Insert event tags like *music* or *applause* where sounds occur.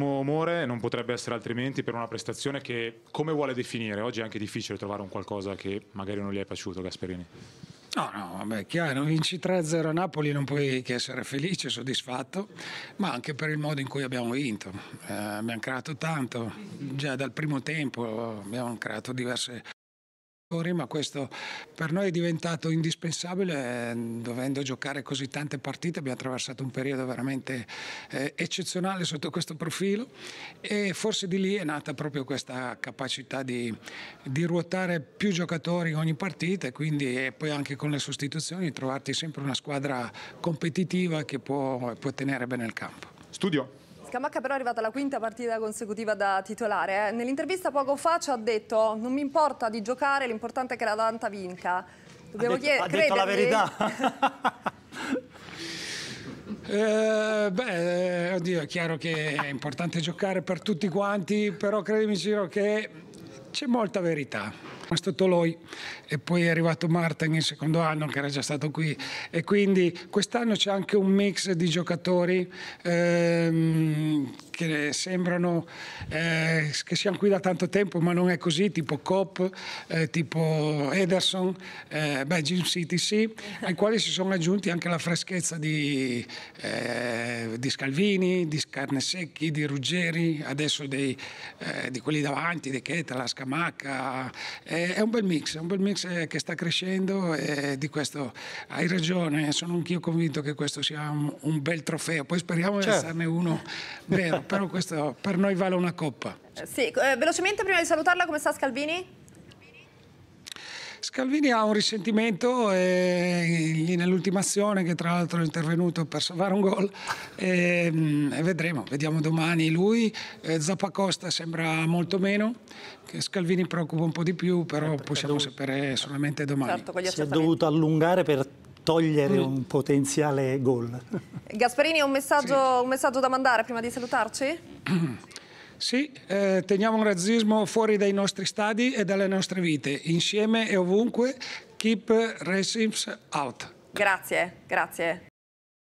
umore non potrebbe essere altrimenti per una prestazione che come vuole definire? Oggi è anche difficile trovare un qualcosa che magari non gli è piaciuto Gasperini. No, no, vabbè, chiaro, vinci 3-0 a Napoli non puoi che essere felice, soddisfatto, ma anche per il modo in cui abbiamo vinto. Eh, abbiamo creato tanto, già dal primo tempo abbiamo creato diverse ma questo per noi è diventato indispensabile eh, dovendo giocare così tante partite, abbiamo attraversato un periodo veramente eh, eccezionale sotto questo profilo e forse di lì è nata proprio questa capacità di, di ruotare più giocatori ogni partita e quindi e eh, poi anche con le sostituzioni trovarti sempre una squadra competitiva che può, può tenere bene il campo. Studio. Scamacca però è arrivata la quinta partita consecutiva da titolare. Eh. Nell'intervista poco fa ci ha detto non mi importa di giocare, l'importante è che la Danta vinca. Dobbiamo ha detto, ha detto la verità. *laughs* Eh, beh, eh, oddio, è chiaro che è importante giocare per tutti quanti, però credimi Ciro che c'è molta verità. È stato lui e poi è arrivato Martin in secondo anno che era già stato qui e quindi quest'anno c'è anche un mix di giocatori ehm, che sembrano eh, che siamo qui da tanto tempo, ma non è così, tipo Coop, eh, tipo Ederson, eh, beh, Jim City sì, *laughs* ai quali si sono aggiunti anche la freschezza di, eh, di Scalvini, di Scarnesecchi, di Ruggeri, adesso dei, eh, di quelli davanti, De Cheta, la Scamacca. è un bel mix, è un bel mix eh, che sta crescendo e di questo hai ragione, sono anch'io convinto che questo sia un, un bel trofeo. Poi speriamo certo. di esserne uno *laughs* vero però questo per noi vale una coppa. Eh, sì, eh, velocemente prima di salutarla, come sta Scalvini? Scalvini ha un risentimento eh, azione che tra l'altro è intervenuto per salvare un gol e, ehm, e vedremo, vediamo domani lui, eh, Zappacosta sembra molto meno, che Scalvini preoccupa un po' di più però eh, possiamo sapere solamente domani. Certo, si è dovuto allungare per togliere mm. un potenziale gol. *laughs* Gasperini, un messaggio, sì. un messaggio da mandare prima di salutarci? *clears throat* Sì, eh, teniamo il razzismo fuori dai nostri stadi e dalle nostre vite. Insieme e ovunque, keep racism out. Grazie, grazie.